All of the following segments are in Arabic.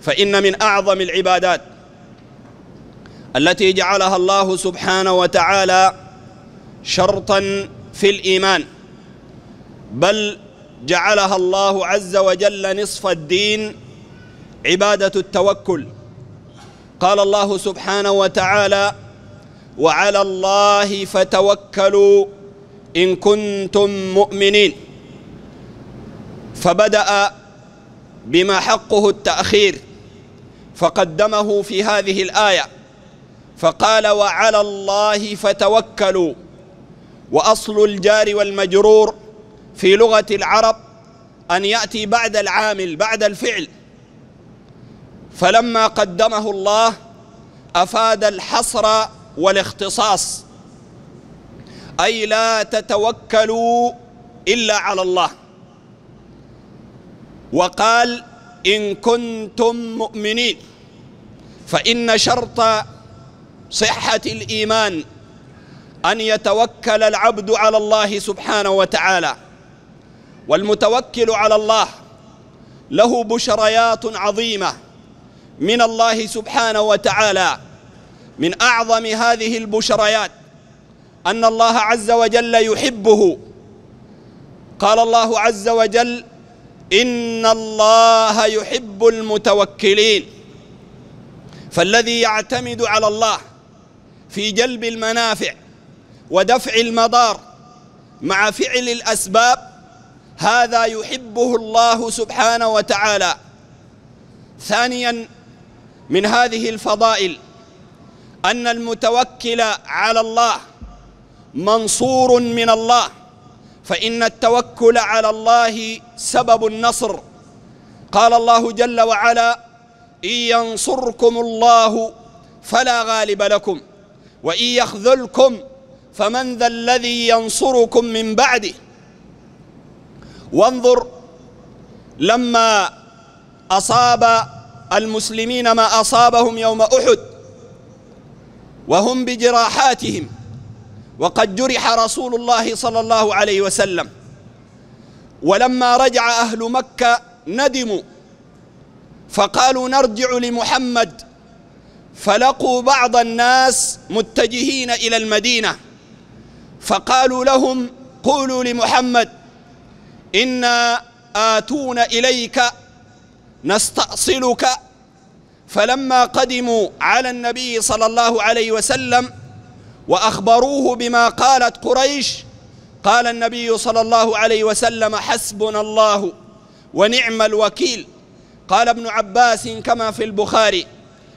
فإن من أعظم العبادات التي جعلها الله سبحانه وتعالى شرطا في الإيمان بل جعلها الله عز وجل نصف الدين عبادة التوكل قال الله سبحانه وتعالى وعلى الله فتوكلوا إن كنتم مؤمنين فبدأ بما حقه التأخير فقدمه في هذه الآية فقال وعلى الله فتوكلوا وأصل الجار والمجرور في لغة العرب أن يأتي بعد العامل بعد الفعل فلما قدمه الله أفاد الحصر والاختصاص أي لا تتوكلوا إلا على الله وقال إن كنتم مؤمنين فإن شرط صحة الإيمان أن يتوكل العبد على الله سبحانه وتعالى والمتوكل على الله له بشريات عظيمة من الله سبحانه وتعالى من أعظم هذه البشريات أن الله عز وجل يحبه قال الله عز وجل إن الله يحب المتوكلين فالذي يعتمد على الله في جلب المنافع ودفع المضار مع فعل الأسباب هذا يحبه الله سبحانه وتعالى ثانيا من هذه الفضائل أن المتوكل على الله منصور من الله فإن التوكل على الله سبب النصر قال الله جل وعلا إن ينصركم الله فلا غالب لكم وإن يخذلكم فمن ذا الذي ينصركم من بعده وانظر لما أصاب المسلمين ما أصابهم يوم أحد وهم بجراحاتهم وقد جرح رسول الله صلى الله عليه وسلم ولما رجع أهل مكة ندموا فقالوا نرجع لمحمد فلقوا بعض الناس متجهين إلى المدينة فقالوا لهم قولوا لمحمد إنا آتون إليك نستأصلك فلما قدموا على النبي صلى الله عليه وسلم وأخبروه بما قالت قريش قال النبي صلى الله عليه وسلم حسبنا الله ونعم الوكيل قال ابن عباس كما في البخاري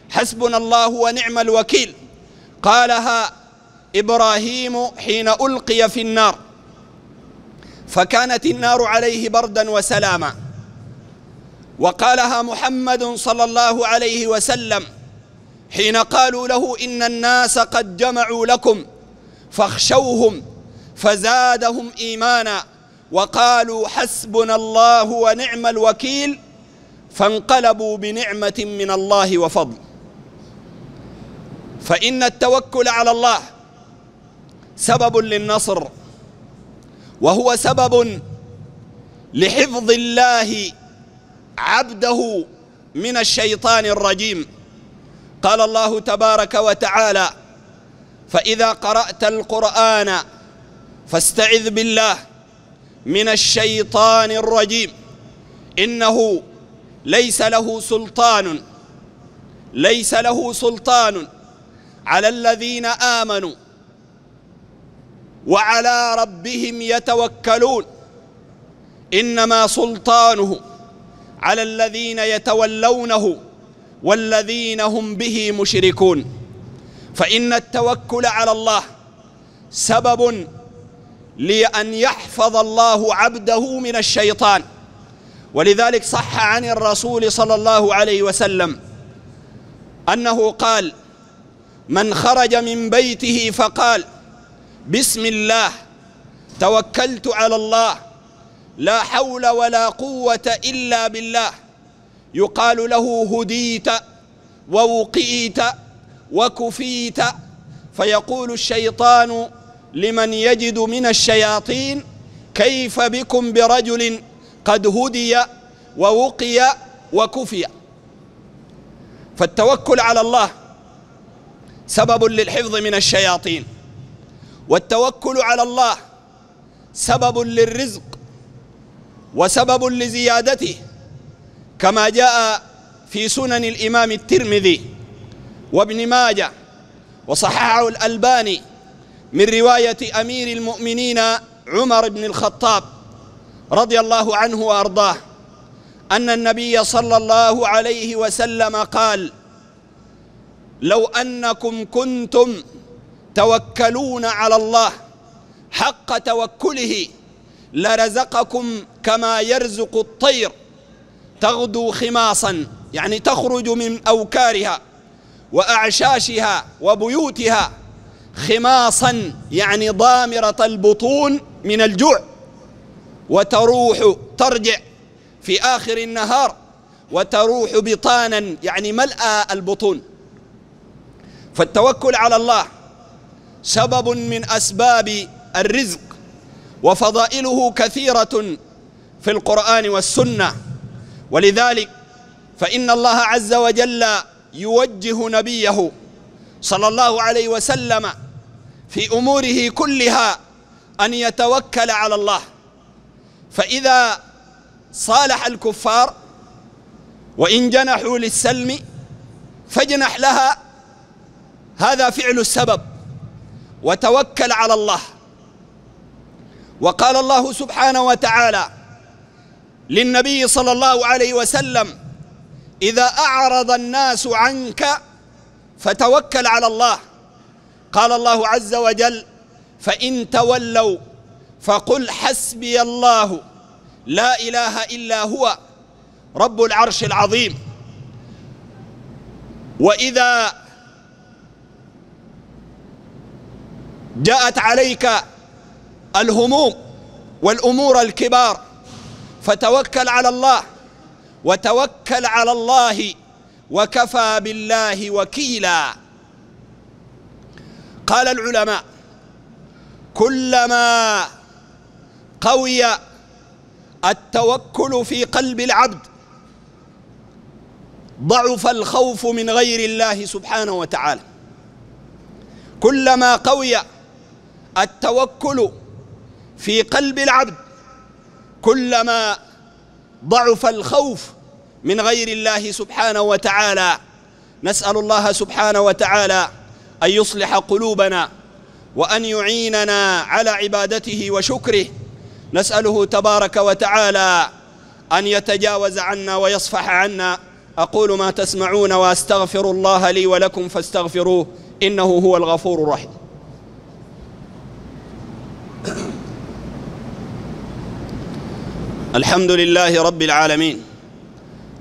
حسبنا الله ونعم الوكيل قالها إبراهيم حين ألقي في النار فكانت النار عليه بردا وسلاما وقالها محمد صلى الله عليه وسلم حين قالوا له إن الناس قد جمعوا لكم فاخشوهم فزادهم إيمانا وقالوا حسبنا الله ونعم الوكيل فانقلبوا بنعمة من الله وفضل فإن التوكل على الله سبب للنصر وهو سبب لحفظ الله عبده من الشيطان الرجيم قال الله تبارك وتعالى فإذا قرأت القرآن فاستعذ بالله من الشيطان الرجيم إنه ليس له سلطان ليس له سلطان على الذين آمنوا وعلى ربهم يتوكلون إنما سلطانه على الذين يتولونه والذين هم به مشركون فإن التوكل على الله سبب لأن يحفظ الله عبده من الشيطان ولذلك صح عن الرسول صلى الله عليه وسلم أنه قال من خرج من بيته فقال بسم الله توكلت على الله لا حول ولا قوة إلا بالله يقال له هديت ووقيت وكفيت فيقول الشيطان لمن يجد من الشياطين كيف بكم برجل قد هدي ووقي وكفي فالتوكل على الله سبب للحفظ من الشياطين والتوكل على الله سبب للرزق وسبب لزيادته كما جاء في سنن الإمام الترمذي وابن ماجه وصححه الألباني من رواية أمير المؤمنين عمر بن الخطاب رضي الله عنه وارضاه ان النبي صلى الله عليه وسلم قال لو انكم كنتم توكلون على الله حق توكله لرزقكم كما يرزق الطير تغدو خماصا يعني تخرج من اوكارها واعشاشها وبيوتها خماصا يعني ضامره البطون من الجوع وتروح ترجع في آخر النهار وتروح بطانا يعني ملأ البطون فالتوكل على الله سبب من أسباب الرزق وفضائله كثيرة في القرآن والسنة ولذلك فإن الله عز وجل يوجه نبيه صلى الله عليه وسلم في أموره كلها أن يتوكل على الله فإذا صالح الكفار وإن جنحوا للسلم فاجنح لها هذا فعل السبب وتوكل على الله وقال الله سبحانه وتعالى للنبي صلى الله عليه وسلم إذا أعرض الناس عنك فتوكل على الله قال الله عز وجل فإن تولوا فقل حسبي الله لا إله إلا هو رب العرش العظيم وإذا جاءت عليك الهموم والأمور الكبار فتوكل على الله وتوكل على الله وكفى بالله وكيلا قال العلماء كلما قوي التوكل في قلب العبد ضعف الخوف من غير الله سبحانه وتعالى كلما قوي التوكل في قلب العبد كلما ضعف الخوف من غير الله سبحانه وتعالى نسال الله سبحانه وتعالى ان يصلح قلوبنا وان يعيننا على عبادته وشكره نسأله تبارك وتعالى أن يتجاوز عنا ويصفح عنا أقول ما تسمعون وأستغفر الله لي ولكم فاستغفروه إنه هو الغفور الرحيم الحمد لله رب العالمين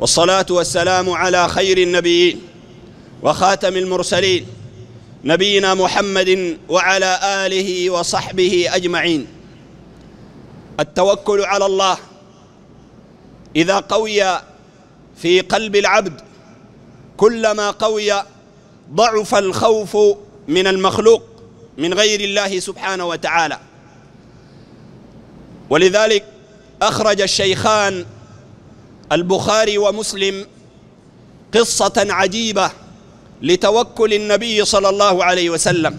والصلاة والسلام على خير النبيين وخاتم المرسلين نبينا محمد وعلى آله وصحبه أجمعين التوكل على الله إذا قوي في قلب العبد كلما قوي ضعف الخوف من المخلوق من غير الله سبحانه وتعالى ولذلك أخرج الشيخان البخاري ومسلم قصة عجيبة لتوكل النبي صلى الله عليه وسلم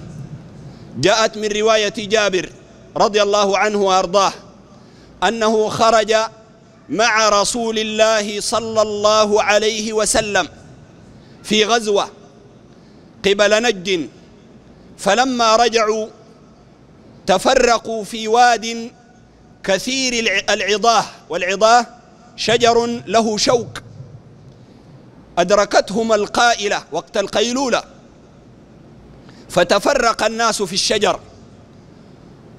جاءت من رواية جابر رضي الله عنه وأرضاه أنه خرج مع رسول الله صلى الله عليه وسلم في غزوة قبل نجد فلما رجعوا تفرقوا في واد كثير العضاه والعضاه شجر له شوك أدركتهم القائلة وقت القيلولة فتفرق الناس في الشجر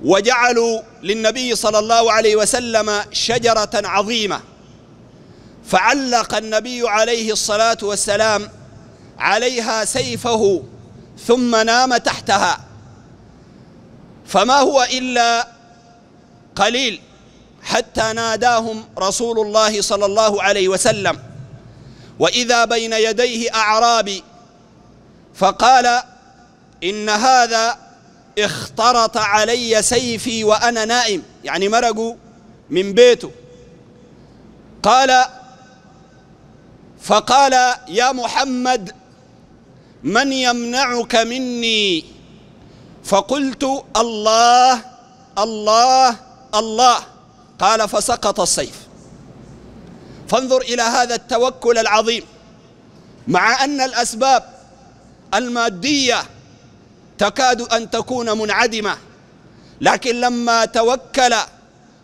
وجعلوا للنبي صلى الله عليه وسلم شجرة عظيمة فعلق النبي عليه الصلاة والسلام عليها سيفه ثم نام تحتها فما هو إلا قليل حتى ناداهم رسول الله صلى الله عليه وسلم وإذا بين يديه أعرابي فقال إن هذا اخترط علي سيفي وأنا نائم يعني مرقوا من بيته قال فقال يا محمد من يمنعك مني فقلت الله الله الله قال فسقط السيف فانظر إلى هذا التوكل العظيم مع أن الأسباب المادية تكاد أن تكون منعدمة لكن لما توكل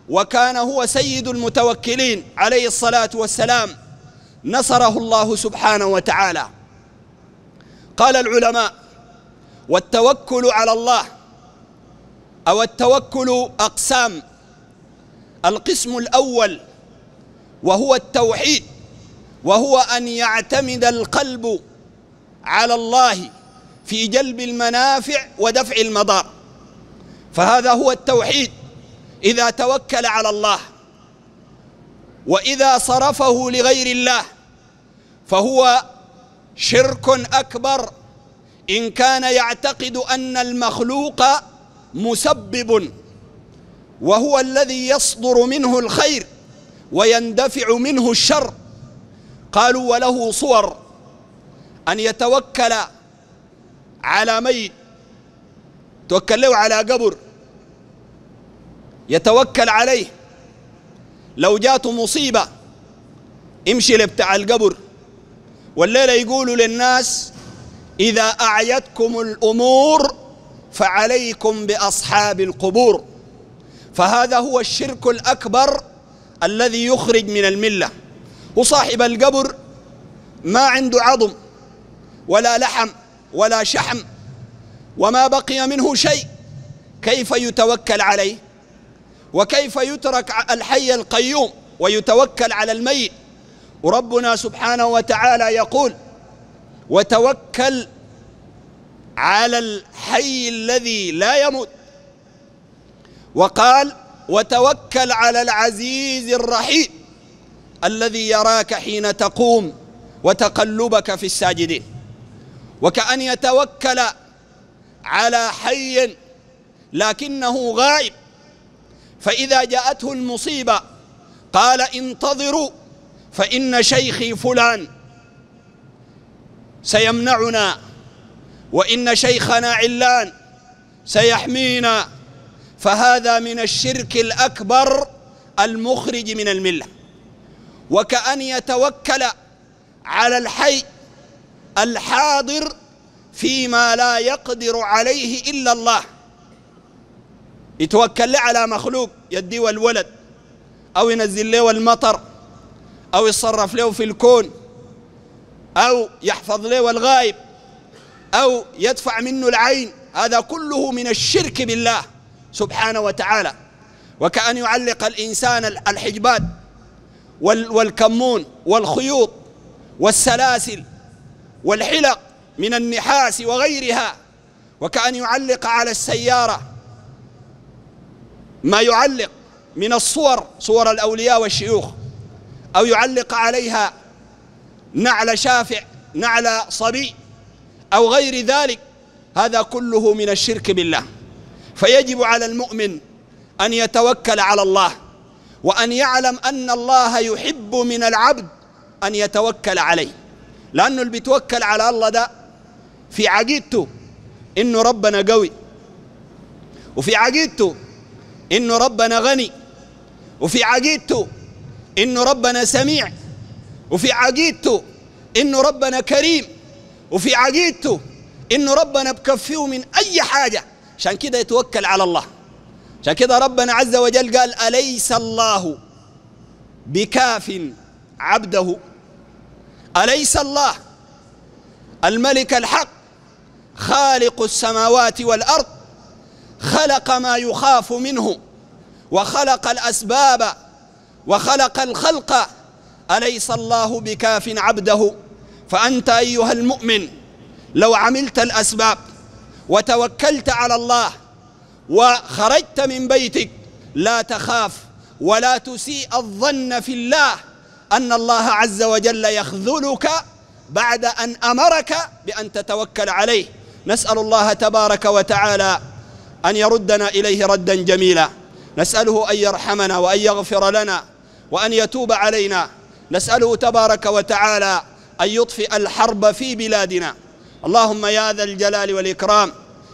وكان هو سيد المتوكلين عليه الصلاة والسلام نصره الله سبحانه وتعالى قال العلماء والتوكل على الله أو التوكل أقسام القسم الأول وهو التوحيد وهو أن يعتمد القلب على الله في جلب المنافع ودفع المضار فهذا هو التوحيد إذا توكل على الله وإذا صرفه لغير الله فهو شرك أكبر إن كان يعتقد أن المخلوق مسبب وهو الذي يصدر منه الخير ويندفع منه الشر قالوا وله صور أن يتوكل على ميت توكل له على قبر يتوكل عليه لو جاته مصيبة امشي لبتاع القبر والليلة يقولوا للناس إذا أعيتكم الأمور فعليكم بأصحاب القبور فهذا هو الشرك الأكبر الذي يخرج من الملة وصاحب القبر ما عنده عظم ولا لحم ولا شحم وما بقي منه شيء كيف يتوكل عليه وكيف يترك الحي القيوم ويتوكل على الميت وربنا سبحانه وتعالى يقول وتوكل على الحي الذي لا يموت وقال وتوكل على العزيز الرحيم الذي يراك حين تقوم وتقلبك في الساجدين وكأن يتوكل على حي لكنه غائب فإذا جاءته المصيبة قال انتظروا فإن شيخي فلان سيمنعنا وإن شيخنا علان سيحمينا فهذا من الشرك الأكبر المخرج من الملة وكأن يتوكل على الحي الحاضر فيما لا يقدر عليه إلا الله يتوكل على مخلوق يدي الولد أو ينزل له المطر أو يتصرف له في الكون أو يحفظ له الغائب أو يدفع منه العين هذا كله من الشرك بالله سبحانه وتعالى وكأن يعلق الإنسان الحجبات والكمون والخيوط والسلاسل والحلق من النحاس وغيرها وكأن يعلق على السيارة ما يعلق من الصور صور الأولياء والشيوخ أو يعلق عليها نعل شافع نعل صبي أو غير ذلك هذا كله من الشرك بالله فيجب على المؤمن أن يتوكل على الله وأن يعلم أن الله يحب من العبد أن يتوكل عليه لأنه اللي بيتوكل على الله ده في عقيدته إنه ربنا قوي وفي عقيدته إنه ربنا غني وفي عقيدته إنه ربنا سميع وفي عقيدته إنه ربنا كريم وفي عقيدته إنه ربنا بكفيه من أي حاجة عشان كده يتوكل على الله عشان كده ربنا عز وجل قال أليس الله بكاف عبده أليس الله الملك الحق خالق السماوات والأرض خلق ما يخاف منه وخلق الأسباب وخلق الخلق أليس الله بكاف عبده فأنت أيها المؤمن لو عملت الأسباب وتوكلت على الله وخرجت من بيتك لا تخاف ولا تسيء الظن في الله أن الله عز وجل يخذلك بعد أن أمرك بأن تتوكل عليه نسأل الله تبارك وتعالى أن يردنا إليه ردا جميلا نسأله أن يرحمنا وأن يغفر لنا وأن يتوب علينا نسأله تبارك وتعالى أن يطفئ الحرب في بلادنا اللهم يا ذا الجلال والإكرام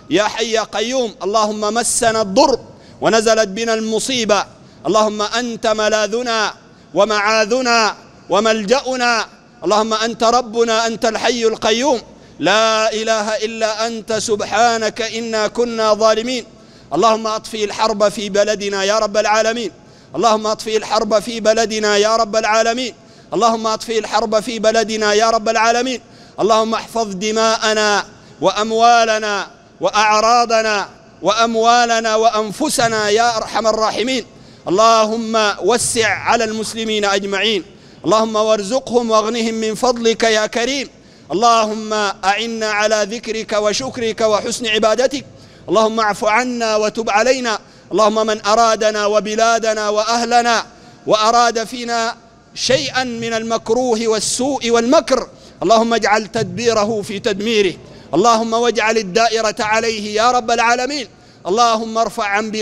يا حي يا قيوم اللهم مسنا الضر ونزلت بنا المصيبة اللهم أنت ملاذنا ومعاذنا وملجأنا اللهم أنت ربنا أنت الحي القيوم لا إله إلا أنت سبحانك إنا كنا ظالمين اللهم أطفئ الحرب في بلدنا يا رب العالمين اللهم أطفئ الحرب في بلدنا يا رب العالمين اللهم أطفئ الحرب في بلدنا يا رب العالمين اللهم احفظ دماءنا وأموالنا وأعراضنا وأموالنا وأنفسنا يا أرحم الراحمين اللهم وسع على المسلمين أجمعين اللهم وارزقهم واغنهم من فضلك يا كريم اللهم أعنا على ذكرك وشكرك وحسن عبادتك اللهم اعف عنا وتب علينا اللهم من أرادنا وبلادنا وأهلنا وأراد فينا شيئا من المكروه والسوء والمكر اللهم اجعل تدبيره في تدميره اللهم واجعل الدائرة عليه يا رب العالمين اللهم ارفع عن,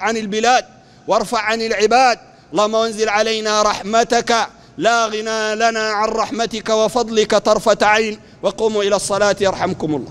عن البلاد وارفع عن العباد اللهم انزل علينا رحمتك لا غنى لنا عن رحمتك وفضلك طرفة عين وقوموا إلى الصلاة يرحمكم الله